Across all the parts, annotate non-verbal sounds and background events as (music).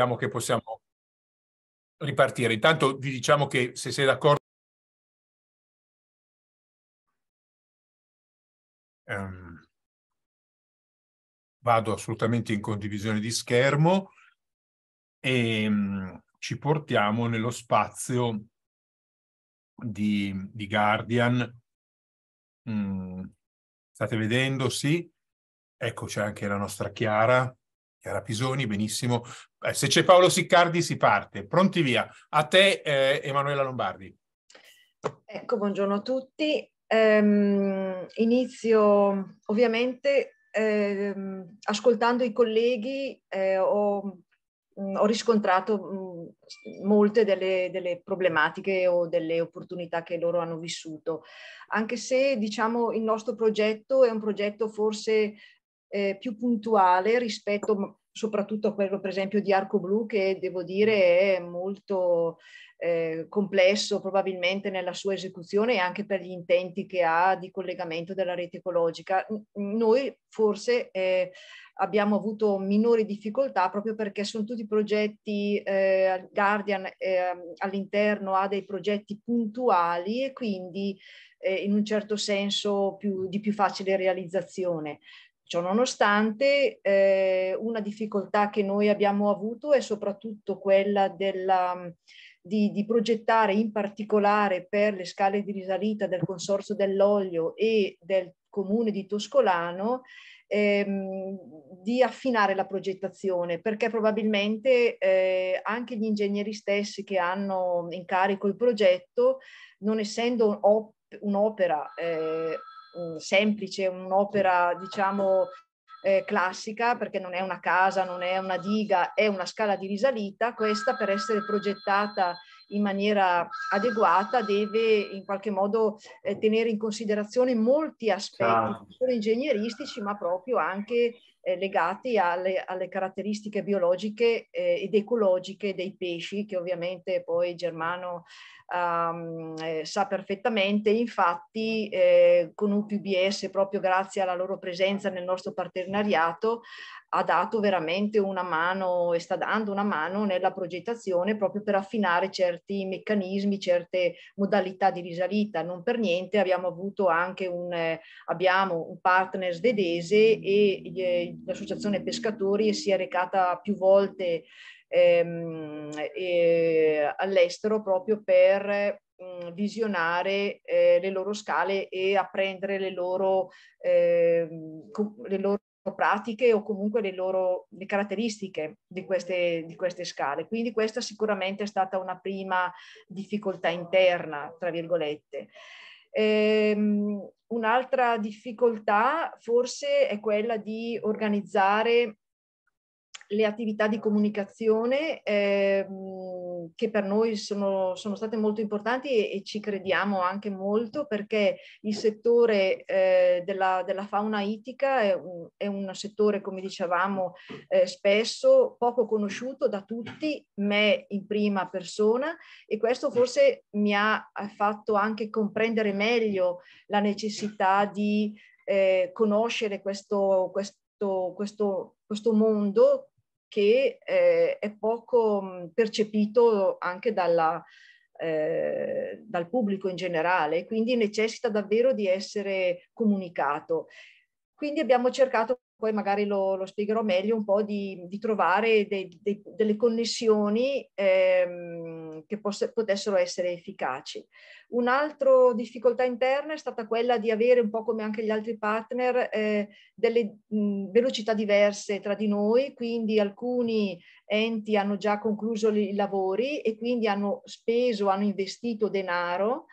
Diciamo che possiamo ripartire. Intanto vi diciamo che se sei d'accordo... Um, vado assolutamente in condivisione di schermo e um, ci portiamo nello spazio di, di Guardian. Mm, state vedendo? Sì. Ecco c'è anche la nostra Chiara. Chiara Pisoni, benissimo. Eh, se c'è Paolo Siccardi si parte. Pronti via. A te eh, Emanuela Lombardi. Ecco, buongiorno a tutti. Ehm, inizio ovviamente ehm, ascoltando i colleghi, eh, ho, mh, mm, ho, riscontrato mh, mm, molte delle, delle, problematiche o delle opportunità che loro hanno vissuto, anche se diciamo il nostro progetto è un progetto forse eh, più puntuale rispetto soprattutto a quello per esempio di Arco Blu che devo dire è molto eh, complesso probabilmente nella sua esecuzione e anche per gli intenti che ha di collegamento della rete ecologica. Noi forse eh, abbiamo avuto minori difficoltà proprio perché sono tutti progetti, eh, Guardian eh, all'interno ha dei progetti puntuali e quindi eh, in un certo senso più, di più facile realizzazione. Ciononostante, eh, una difficoltà che noi abbiamo avuto è soprattutto quella della, mm, di, di, progettare in particolare per le scale di risalita del Consorzio dell'Olio e del Comune di Toscolano ehm, di affinare la progettazione perché probabilmente eh, anche gli ingegneri stessi che hanno in carico il progetto non essendo un'opera eh, semplice, un'opera diciamo eh, classica, perché non è una casa, non è una diga, è una scala di risalita, questa per essere progettata in maniera adeguata deve in qualche modo eh, tenere in considerazione molti aspetti, non solo ingegneristici, ma proprio anche eh, legati alle, alle, caratteristiche biologiche eh, ed ecologiche dei pesci, che ovviamente poi Germano um, eh, sa perfettamente. Infatti, eh, con UPBS, proprio grazie alla loro presenza nel nostro partenariato, ha dato veramente una mano e sta dando una mano nella progettazione proprio per affinare certi meccanismi, certe modalità di risalita. Non per niente abbiamo avuto anche un, eh, abbiamo un partner svedese e eh, l'associazione pescatori si è recata più volte ehm, eh, all'estero proprio per mm, visionare eh, le loro scale e apprendere le loro, eh, le loro pratiche o comunque le loro le caratteristiche di queste, di queste scale. Quindi questa sicuramente è stata una prima difficoltà interna, tra virgolette. Ehm, un'altra difficoltà forse è quella di organizzare le attività di comunicazione. Ehm, che per noi sono, sono, state molto importanti e, e, ci crediamo anche molto perché il settore eh, della, della, fauna itica è un, è un settore, come dicevamo eh, spesso, poco conosciuto da tutti, me in prima persona e questo forse mi ha fatto anche comprendere meglio la necessità di eh, conoscere questo, questo questo, questo, mondo che eh, è poco percepito anche dalla, eh, dal pubblico in generale, quindi necessita davvero di essere comunicato. Quindi abbiamo cercato, poi magari lo, lo spiegherò meglio, un po' di, di trovare dei, dei, delle connessioni. Ehm, che poss- potessero essere efficaci. Un'altra difficoltà interna è stata quella di avere, un po' come anche gli altri partner, eh, delle mh, velocità diverse tra di noi, quindi alcuni enti hanno già concluso i lavori e quindi hanno speso, hanno investito denaro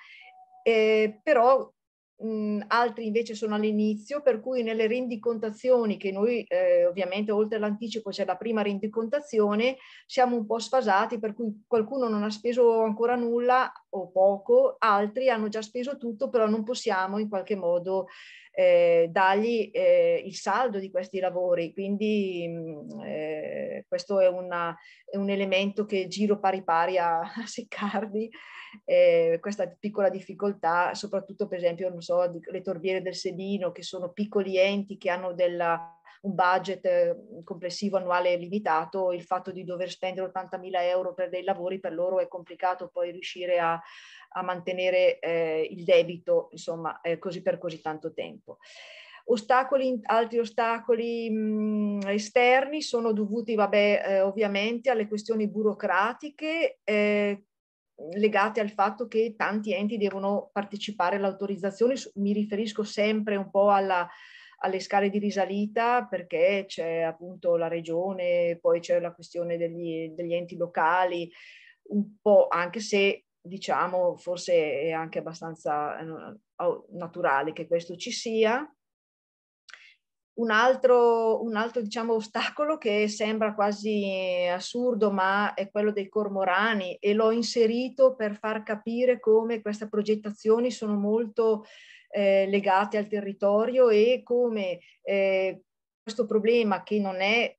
eh, però mh, mhmm, altri invece sono all'inizio, per cui nelle rendicontazioni che noi eh, ovviamente oltre all'anticipo c'è la prima rendicontazione, siamo un po' sfasati, per cui qualcuno non ha speso ancora nulla o poco, altri hanno già speso tutto, però non possiamo in qualche modo eh, dargli eh, il saldo di questi lavori. Quindi mh, mhmm, eh, questo è, una, è, un elemento che giro pari pari a, (laughs) a Siccardi eh, questa piccola difficoltà, soprattutto per esempio, non so, le torbiere del Sedino, che sono piccoli enti che hanno della, un budget eh, complessivo annuale limitato, il fatto di dover spendere 80.000 euro per dei lavori per loro è complicato poi riuscire a, a mantenere eh, il debito, insomma, eh, così per così tanto tempo. Ostacoli, altri ostacoli mh, mm, esterni sono dovuti vabbè, eh, ovviamente alle questioni burocratiche eh, legate al fatto che tanti enti devono partecipare all'autorizzazione, mi riferisco sempre un po' alla, alle scale di risalita perché c'è appunto la regione, poi c'è la questione degli, degli enti locali, un po' anche se diciamo forse è anche abbastanza eh, naturale che questo ci sia, un altro, un altro diciamo, ostacolo che sembra quasi assurdo, ma è quello dei cormorani e l'ho inserito per far capire come queste progettazioni sono molto eh, legate al territorio e come eh, questo problema che non è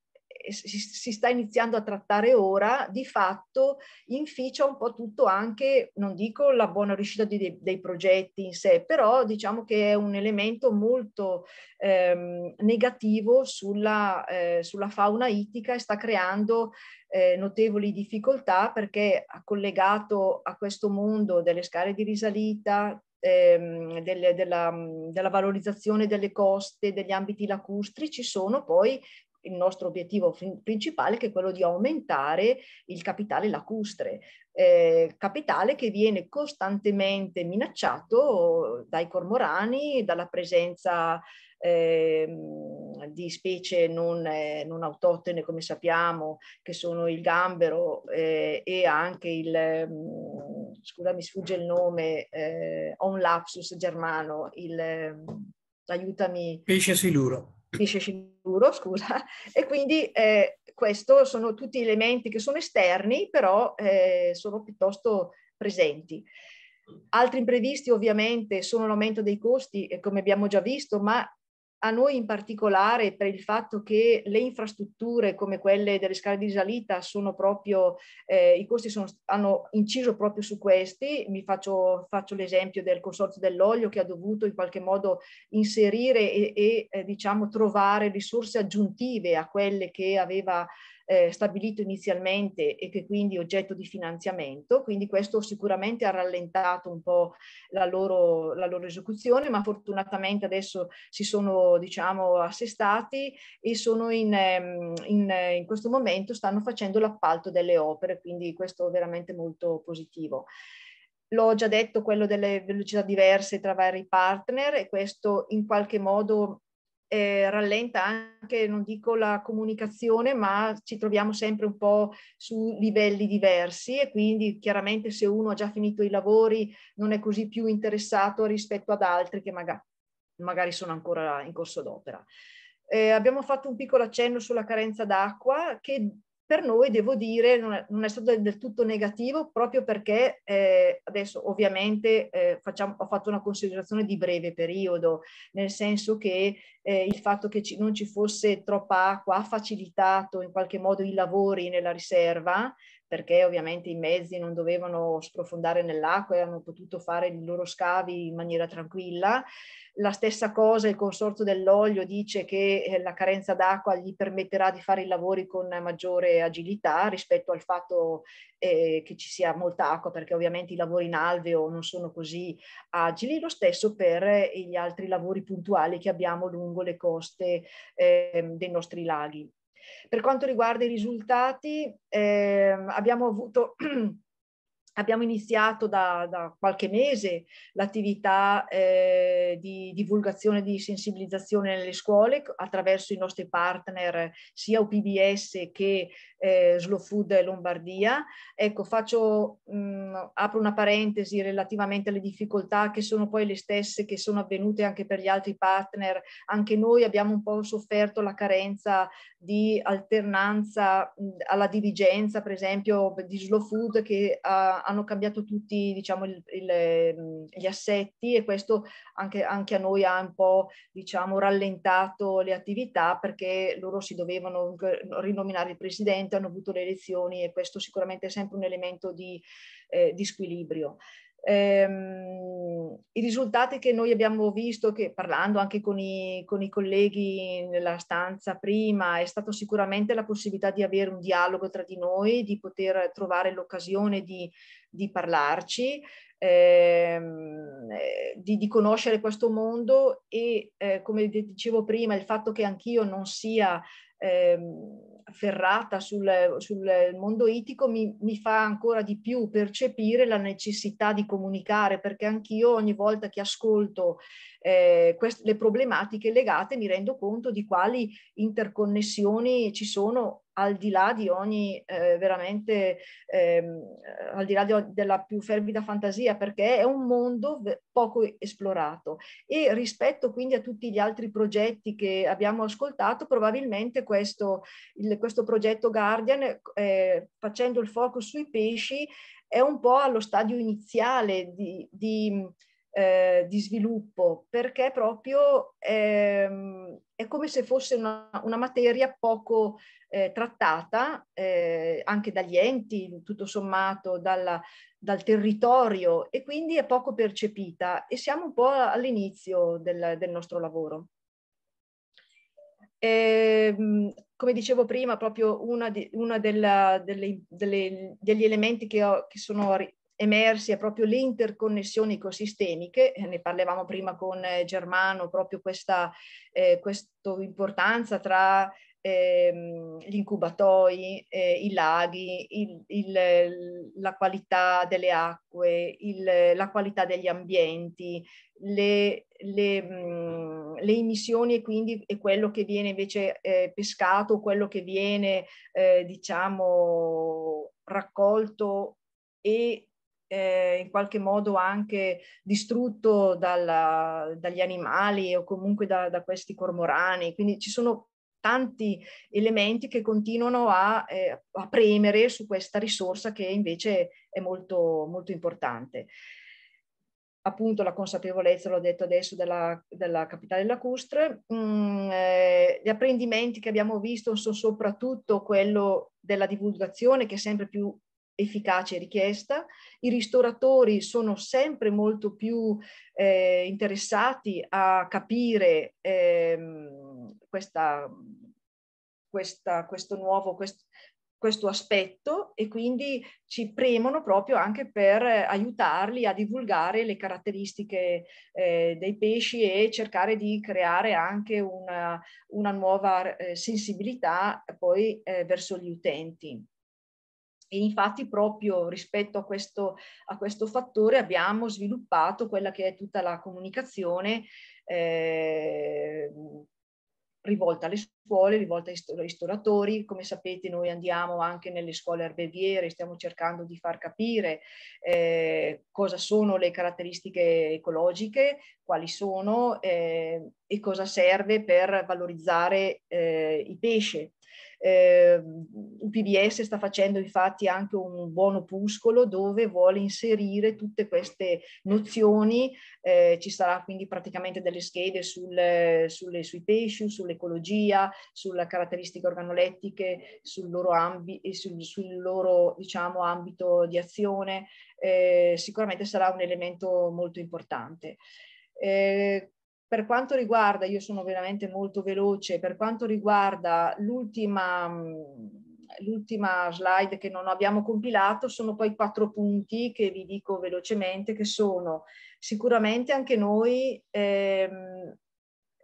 si, si, sta iniziando a trattare ora, di fatto inficia un po' tutto anche, non dico la buona riuscita di, dei, dei progetti in sé, però diciamo che è un elemento molto ehm, negativo sulla, eh, sulla fauna ittica e sta creando eh, notevoli difficoltà perché ha collegato a questo mondo delle scale di risalita, Ehm, delle, della, della, valorizzazione delle coste, degli ambiti lacustri, ci sono poi il nostro obiettivo principale che è quello di aumentare il capitale lacustre, eh, capitale che viene costantemente minacciato dai cormorani, dalla presenza eh, di specie non, eh, non, autoctone come sappiamo che sono il gambero eh, e anche il, mh, mm, scusa mi sfugge il nome, eh, ho un lapsus germano, il, mm, aiutami. Pesce siluro. Pesce siluro futuro, (laughs) scusa, e quindi eh, questo sono tutti elementi che sono esterni, però eh, sono piuttosto presenti. Altri imprevisti ovviamente sono l'aumento dei costi, eh, come abbiamo già visto, ma a noi in particolare per il fatto che le infrastrutture come quelle delle scale di salita sono proprio, eh, i costi sono, hanno inciso proprio su questi, mi faccio, faccio l'esempio del consorzio dell'olio che ha dovuto in qualche modo inserire e, e eh, diciamo trovare risorse aggiuntive a quelle che aveva eh, stabilito inizialmente e che quindi è oggetto di finanziamento, quindi questo sicuramente ha rallentato un po' la loro, la loro esecuzione, ma fortunatamente adesso si sono diciamo assestati e sono in, ehm, in, in questo momento stanno facendo l'appalto delle opere, quindi questo è veramente molto positivo. L'ho già detto, quello delle velocità diverse tra vari partner e questo in qualche modo eh, rallenta anche, non dico la comunicazione, ma ci troviamo sempre un po' su livelli diversi e quindi chiaramente se uno ha già finito i lavori non è così più interessato rispetto ad altri che magari, magari sono ancora in corso d'opera. Eh, abbiamo fatto un piccolo accenno sulla carenza d'acqua che per noi, devo dire, non è, non è stato del tutto negativo proprio perché eh, adesso ovviamente eh, facciamo, ho fatto una considerazione di breve periodo, nel senso che eh, il fatto che ci, non ci fosse troppa acqua ha facilitato in qualche modo i lavori nella riserva, perché ovviamente i mezzi non dovevano sprofondare nell'acqua e hanno potuto fare i loro scavi in maniera tranquilla. La stessa cosa il Consorzio dell'Olio dice che eh, la carenza d'acqua gli permetterà di fare i lavori con maggiore agilità rispetto al fatto eh, che ci sia molta acqua, perché ovviamente i lavori in alveo non sono così agili. Lo stesso per eh, gli altri lavori puntuali che abbiamo lungo le coste eh, dei nostri laghi. Per quanto riguarda i risultati, eh, abbiamo avuto (clears throat) Abbiamo iniziato da, da qualche mese l'attività eh, di divulgazione e di sensibilizzazione nelle scuole attraverso i nostri partner sia UPBS che eh, Slow Food Lombardia. Ecco, faccio, mh, mm, apro una parentesi relativamente alle difficoltà che sono poi le stesse che sono avvenute anche per gli altri partner. Anche noi abbiamo un po' sofferto la carenza di alternanza mh, mm, alla dirigenza, per esempio, di Slow Food che ha, ah, hanno cambiato tutti diciamo, il, il, mm, gli assetti e questo anche, anche a noi ha un po' diciamo, rallentato le attività perché loro si dovevano rinominare il presidente precedente hanno avuto le elezioni e questo sicuramente è sempre un elemento di, eh, di squilibrio. Ehm, I risultati che noi abbiamo visto, che parlando anche con i, con i colleghi nella stanza prima, è stata sicuramente la possibilità di avere un dialogo tra di noi, di poter trovare l'occasione di, di parlarci. Ehm, eh, di, di, conoscere questo mondo e eh, come dicevo prima il fatto che anch'io non sia ehm, ferrata sul, sul mondo itico mi, mi, fa ancora di più percepire la necessità di comunicare, perché anch'io ogni volta che ascolto eh, quest- le problematiche legate mi rendo conto di quali interconnessioni ci sono al di là di ogni eh, veramente, ehm, al di là di, della più fervida fantasia, perché è un mondo poco esplorato e rispetto quindi a tutti gli altri progetti che abbiamo ascoltato, probabilmente questo, il, questo progetto Guardian, eh, facendo il focus sui pesci, è un po' allo stadio iniziale di, di, eh, di sviluppo, perché proprio... Ehm, è come se fosse una, una materia poco eh, trattata eh, anche dagli enti, tutto sommato, dalla, dal territorio e quindi è poco percepita e siamo un po' all'inizio del, del nostro lavoro. E, ehm, come dicevo prima, proprio uno degli elementi che, ho, che sono emersi è proprio le interconnessioni ecosistemiche, eh, ne parlavamo prima con eh, Germano, proprio questa eh, importanza tra ehm, gli incubatori, eh, i laghi, il, il, la qualità delle acque, il, la qualità degli ambienti, le, le, mh, mm, le emissioni e quindi e quello che viene invece eh, pescato, quello che viene eh, diciamo raccolto e eh, in qualche modo anche distrutto dalla, dagli animali o comunque da, da, questi cormorani. Quindi ci sono tanti elementi che continuano a, eh, a premere su questa risorsa che invece è molto, molto importante appunto la consapevolezza, l'ho detto adesso, della, della capitale lacustre. Mm, eh, gli apprendimenti che abbiamo visto sono soprattutto quello della divulgazione che è sempre più efficace richiesta, i ristoratori sono sempre molto più eh, interessati a capire ehm, questa, questa, questo nuovo quest, questo aspetto e quindi ci premono proprio anche per aiutarli a divulgare le caratteristiche eh, dei pesci e cercare di creare anche una, una nuova eh, sensibilità poi eh, verso gli utenti. E infatti proprio rispetto a questo, a questo, fattore abbiamo sviluppato quella che è tutta la comunicazione eh, rivolta alle scuole, rivolta ai ristoratori. Come sapete noi andiamo anche nelle scuole erbeviere, stiamo cercando di far capire eh, cosa sono le caratteristiche ecologiche, quali sono eh, e cosa serve per valorizzare eh, i pesci, eh, PBS sta facendo infatti anche un buon opuscolo dove vuole inserire tutte queste nozioni, eh, ci sarà quindi praticamente delle schede sul, sulle, sui pesci, sull'ecologia, sulle caratteristiche organolettiche, sul loro, ambi, sul, sul loro diciamo, ambito di azione, eh, sicuramente sarà un elemento molto importante. Eh, per quanto riguarda, io sono veramente molto veloce, per quanto riguarda l'ultima, l'ultima slide che non abbiamo compilato, sono poi quattro punti che vi dico velocemente, che sono sicuramente anche noi ehm,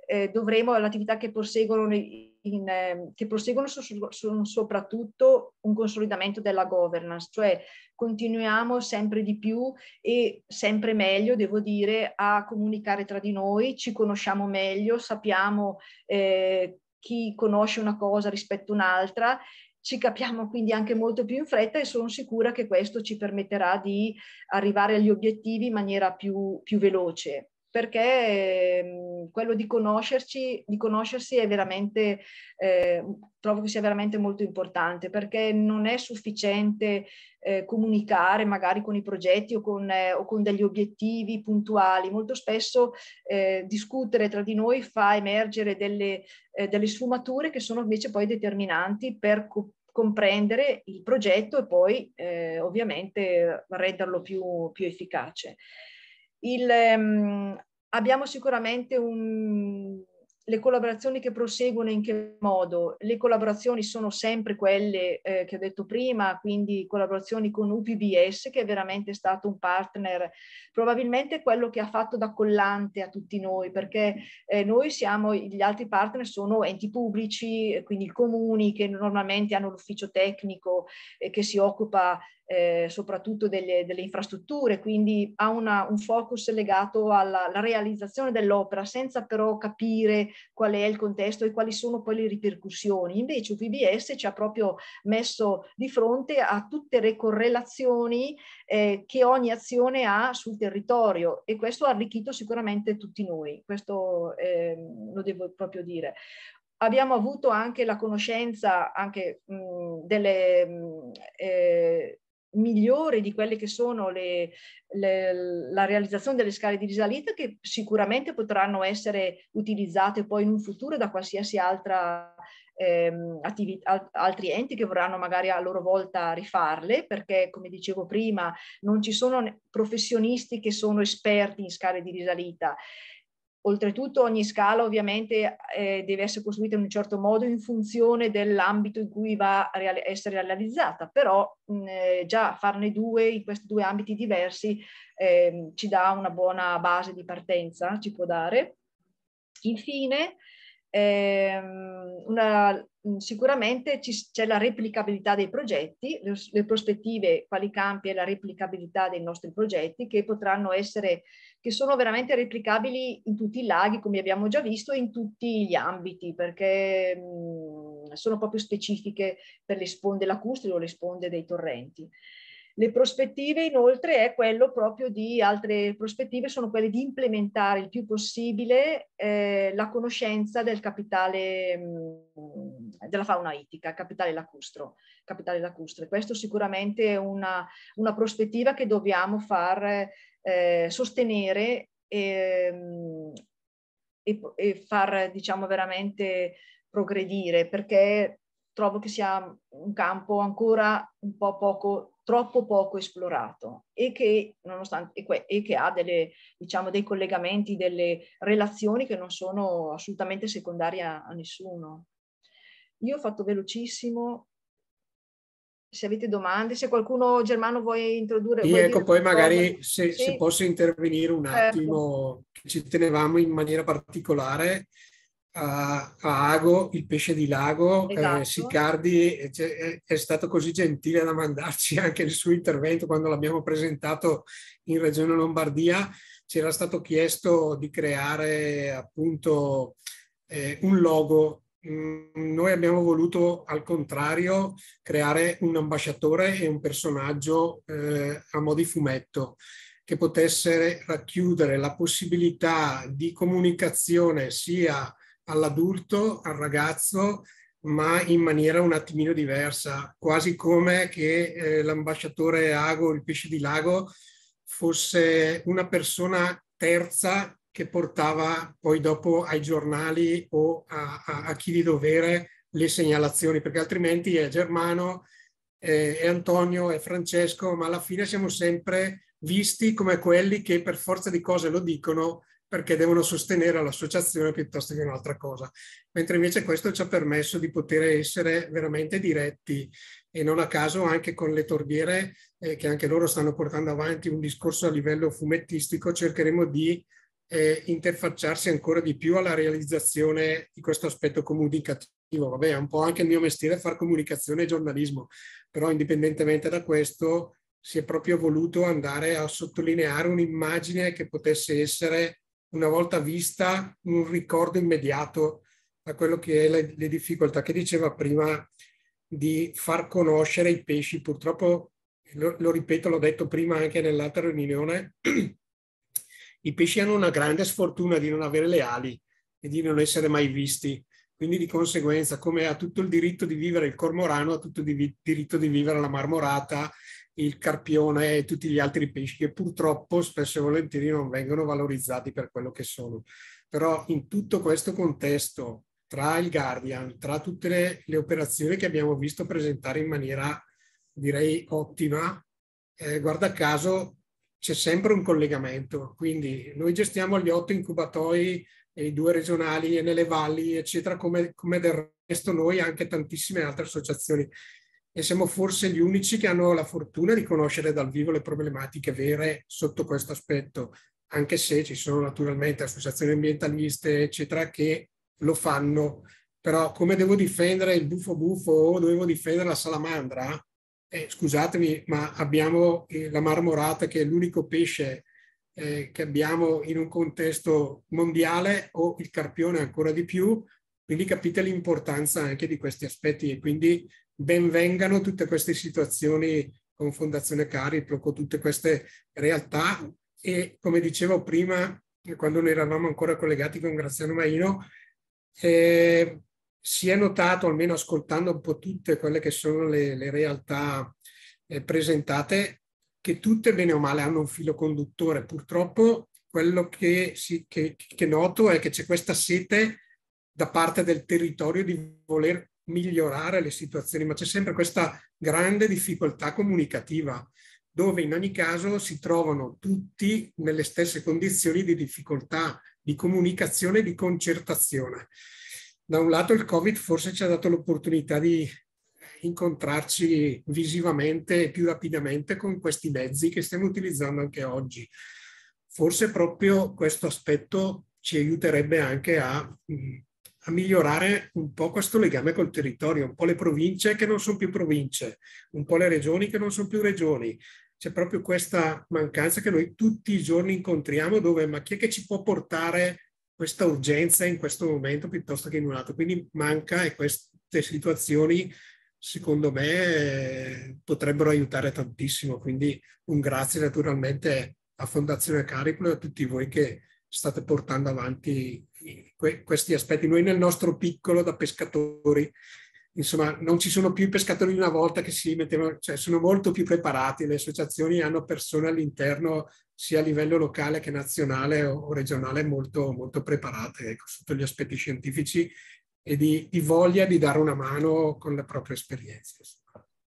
eh, dovremo, le attività che proseguono, in, eh, che proseguono sono so, soprattutto un consolidamento della governance, cioè continuiamo sempre di più e sempre meglio, devo dire, a comunicare tra di noi, ci conosciamo meglio, sappiamo eh, chi conosce una cosa rispetto a un'altra ci capiamo quindi anche molto più in fretta e sono sicura che questo ci permetterà di arrivare agli obiettivi in maniera più, più veloce perché mhmm, quello di conoscerci, di conoscersi è veramente, eh, trovo che sia veramente molto importante, perché non è sufficiente eh, comunicare magari con i progetti o con, eh, o con degli obiettivi puntuali. Molto spesso eh, discutere tra di noi fa emergere delle, eh, delle sfumature che sono invece poi determinanti per co- comprendere il progetto e poi eh, ovviamente renderlo più, più efficace. Il, ehm, abbiamo sicuramente un, le collaborazioni che proseguono in che modo? Le collaborazioni sono sempre quelle eh, che ho detto prima, quindi collaborazioni con UPBS che è veramente stato un partner, probabilmente quello che ha fatto da collante a tutti noi, perché eh, noi siamo, gli altri partner sono enti pubblici, quindi comuni che normalmente hanno l'ufficio tecnico eh, che si occupa eh, soprattutto delle, delle, infrastrutture, quindi ha una, un focus legato alla, alla, realizzazione dell'opera senza però capire qual è il contesto e quali sono poi le ripercussioni. Invece UPBS ci ha proprio messo di fronte a tutte le correlazioni eh, che ogni azione ha sul territorio e questo ha arricchito sicuramente tutti noi, questo eh, lo devo proprio dire abbiamo avuto anche la conoscenza anche, mh, delle, mh, eh, migliori di quelle che sono le, le, la realizzazione delle scale di risalita che sicuramente potranno essere utilizzate poi in un futuro da qualsiasi altra ehm, attività, altri enti che vorranno magari a loro volta rifarle perché come dicevo prima non ci sono professionisti che sono esperti in scale di risalita Oltretutto ogni scala ovviamente eh, deve essere costruita in un certo modo in funzione dell'ambito in cui va a reali- essere realizzata, però mh, eh, già farne due in questi due ambiti diversi eh, ci dà una buona base di partenza, ci può dare. Infine, ehm, una, sicuramente c'è la replicabilità dei progetti, le, le prospettive, quali campi e la replicabilità dei nostri progetti che potranno essere che sono veramente replicabili in tutti i laghi, come abbiamo già visto, e in tutti gli ambiti, perché mh, mm, sono proprio specifiche per le sponde lacustri o le sponde dei torrenti. Le prospettive inoltre è quello proprio di altre prospettive, sono quelle di implementare il più possibile eh, la conoscenza del capitale mh, mm, della fauna ittica, capitale lacustro, capitale lacustre. Questo sicuramente è una, una prospettiva che dobbiamo far eh, sostenere e, ehm, e, e, far diciamo veramente progredire perché trovo che sia un campo ancora un po' poco troppo poco esplorato e che, nonostante, e che ha delle, diciamo, dei collegamenti, delle relazioni che non sono assolutamente secondarie a, a nessuno. Io ho fatto velocissimo se avete domande, se qualcuno Germano vuoi introdurre. Sì, vuoi ecco, poi magari se, sì. se, posso intervenire un certo. attimo, certo. ci tenevamo in maniera particolare a, a Ago, il pesce di lago, eh, esatto. eh, Sicardi è, è, stato così gentile da mandarci (laughs) anche il suo intervento quando l'abbiamo presentato in Regione Lombardia, c'era stato chiesto di creare appunto eh, un logo Mm, noi abbiamo voluto al contrario creare un ambasciatore e un personaggio eh, a mo' di fumetto che potesse racchiudere la possibilità di comunicazione sia all'adulto, al ragazzo, ma in maniera un attimino diversa, quasi come che eh, l'ambasciatore Ago, il pesce di lago, fosse una persona terza che portava poi dopo ai giornali o a, a, a chi di dovere le segnalazioni, perché altrimenti è Germano, eh, è Antonio, è Francesco, ma alla fine siamo sempre visti come quelli che per forza di cose lo dicono perché devono sostenere l'associazione piuttosto che un'altra cosa. Mentre invece questo ci ha permesso di poter essere veramente diretti e non a caso anche con le torbiere eh, che anche loro stanno portando avanti un discorso a livello fumettistico, cercheremo di eh, interfacciarsi ancora di più alla realizzazione di questo aspetto comunicativo. Vabbè, è un po' anche il mio mestiere fare comunicazione e giornalismo, però indipendentemente da questo si è proprio voluto andare a sottolineare un'immagine che potesse essere, una volta vista, un ricordo immediato a quello che è le, le difficoltà che diceva prima di far conoscere i pesci. Purtroppo, lo, lo ripeto, l'ho detto prima anche nell'altra riunione, (clears throat) i pesci hanno una grande sfortuna di non avere le ali e di non essere mai visti. Quindi di conseguenza, come ha tutto il diritto di vivere il cormorano, ha tutto il diritto di vivere la marmorata, il carpione e tutti gli altri pesci che purtroppo spesso e volentieri non vengono valorizzati per quello che sono. Però in tutto questo contesto, tra il Guardian, tra tutte le, le operazioni che abbiamo visto presentare in maniera direi ottima, eh, guarda caso c'è sempre un collegamento, quindi noi gestiamo gli otto incubatori e i due regionali e nelle valli, eccetera, come, come del resto noi anche tantissime altre associazioni e siamo forse gli unici che hanno la fortuna di conoscere dal vivo le problematiche vere sotto questo aspetto, anche se ci sono naturalmente associazioni ambientaliste, eccetera, che lo fanno. Però come devo difendere il bufo bufo o dovevo difendere la salamandra, eh, scusatemi, ma abbiamo eh, la marmorata che è l'unico pesce eh, che abbiamo in un contesto mondiale o il carpione ancora di più, quindi capite l'importanza anche di questi aspetti e quindi benvengano tutte queste situazioni con Fondazione Cariplo, con tutte queste realtà e come dicevo prima, quando noi eravamo ancora collegati con Graziano Maino, eh, si è notato, almeno ascoltando un po' tutte quelle che sono le, le realtà eh, presentate, che tutte bene o male hanno un filo conduttore. Purtroppo quello che, si, che, che noto è che c'è questa sete da parte del territorio di voler migliorare le situazioni, ma c'è sempre questa grande difficoltà comunicativa dove in ogni caso si trovano tutti nelle stesse condizioni di difficoltà di comunicazione e di concertazione da un lato il Covid forse ci ha dato l'opportunità di incontrarci visivamente e più rapidamente con questi mezzi che stiamo utilizzando anche oggi. Forse proprio questo aspetto ci aiuterebbe anche a, a migliorare un po' questo legame col territorio, un po' le province che non sono più province, un po' le regioni che non sono più regioni, c'è proprio questa mancanza che noi tutti i giorni incontriamo dove ma chi è che ci può portare questa urgenza in questo momento piuttosto che in un altro. Quindi manca e queste situazioni secondo me potrebbero aiutare tantissimo. Quindi un grazie naturalmente a Fondazione Cariplo e a tutti voi che state portando avanti questi aspetti. Noi nel nostro piccolo da pescatori insomma, non ci sono più i pescatori di una volta che si mettevano, cioè sono molto più preparati, le associazioni hanno persone all'interno sia a livello locale che nazionale o regionale molto, molto preparate ecco, sotto gli aspetti scientifici e di, di, voglia di dare una mano con la propria esperienza.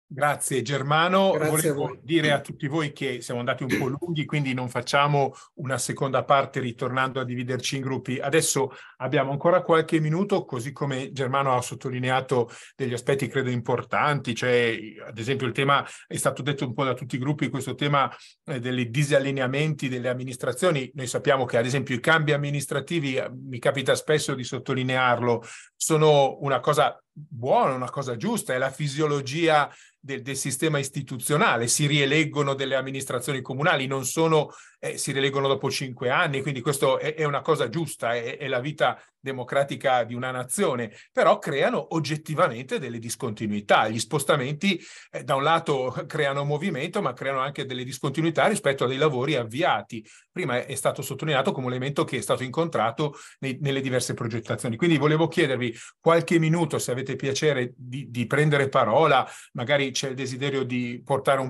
Grazie Germano, Grazie volevo a dire a tutti voi che siamo andati un po' lunghi, quindi non facciamo una seconda parte ritornando a dividerci in gruppi. Adesso abbiamo ancora qualche minuto, così come Germano ha sottolineato degli aspetti credo importanti, cioè ad esempio il tema è stato detto un po' da tutti i gruppi, questo tema eh, dei disallineamenti delle amministrazioni. Noi sappiamo che ad esempio i cambi amministrativi, eh, mi capita spesso di sottolinearlo, sono una cosa buona, una cosa giusta, è la fisiologia del, del, sistema istituzionale, si rieleggono delle amministrazioni comunali, non sono eh, si rileggono dopo cinque anni, quindi questo è, è una cosa giusta, è, è, la vita democratica di una nazione, però creano oggettivamente delle discontinuità. Gli spostamenti eh, da un lato (laughs) creano movimento, ma creano anche delle discontinuità rispetto a dei lavori avviati. Prima è, stato sottolineato come un elemento che è stato incontrato nei, nelle diverse progettazioni. Quindi volevo chiedervi qualche minuto, se avete piacere, di, di prendere parola, magari c'è il desiderio di portare un